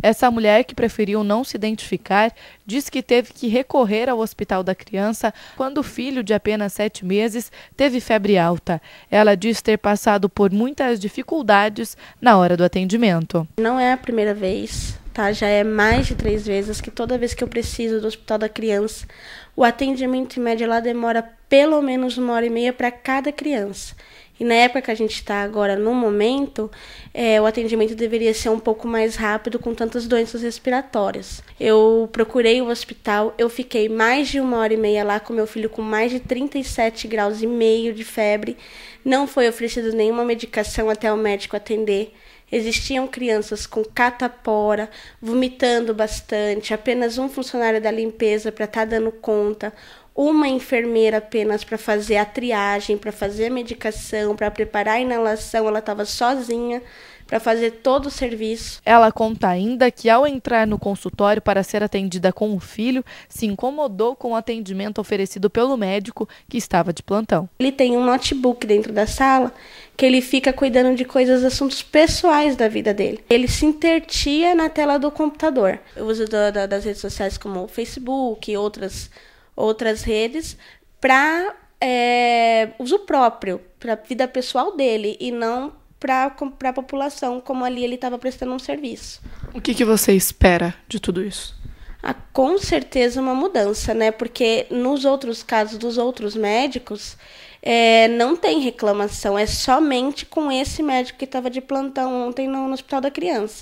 Essa mulher, que preferiu não se identificar, diz que teve que recorrer ao hospital da criança quando o filho, de apenas sete meses, teve febre alta. Ela diz ter passado por muitas dificuldades na hora do atendimento. Não é a primeira vez, tá? Já é mais de três vezes que toda vez que eu preciso do hospital da criança, o atendimento em média lá demora pelo menos uma hora e meia para cada criança. E na época que a gente está agora, no momento, é, o atendimento deveria ser um pouco mais rápido com tantas doenças respiratórias. Eu procurei o hospital, eu fiquei mais de uma hora e meia lá com meu filho com mais de 37 graus e meio de febre. Não foi oferecida nenhuma medicação até o médico atender. Existiam crianças com catapora, vomitando bastante, apenas um funcionário da limpeza para estar tá dando conta uma enfermeira apenas para fazer a triagem, para fazer a medicação, para preparar a inalação, ela estava sozinha para fazer todo o serviço. Ela conta ainda que ao entrar no consultório para ser atendida com o filho, se incomodou com o atendimento oferecido pelo médico que estava de plantão. Ele tem um notebook dentro da sala que ele fica cuidando de coisas, assuntos pessoais da vida dele. Ele se intertia na tela do computador. Eu uso da, da, das redes sociais como Facebook e outras outras redes para é, eh, uso próprio, para vida pessoal dele e não para a população, como ali ele estava prestando um serviço. O que, que você espera de tudo isso? Ah, com certeza uma mudança, né? Porque nos outros casos dos outros médicos, é, não tem reclamação, é somente com esse médico que estava de plantão ontem no, no Hospital da Criança.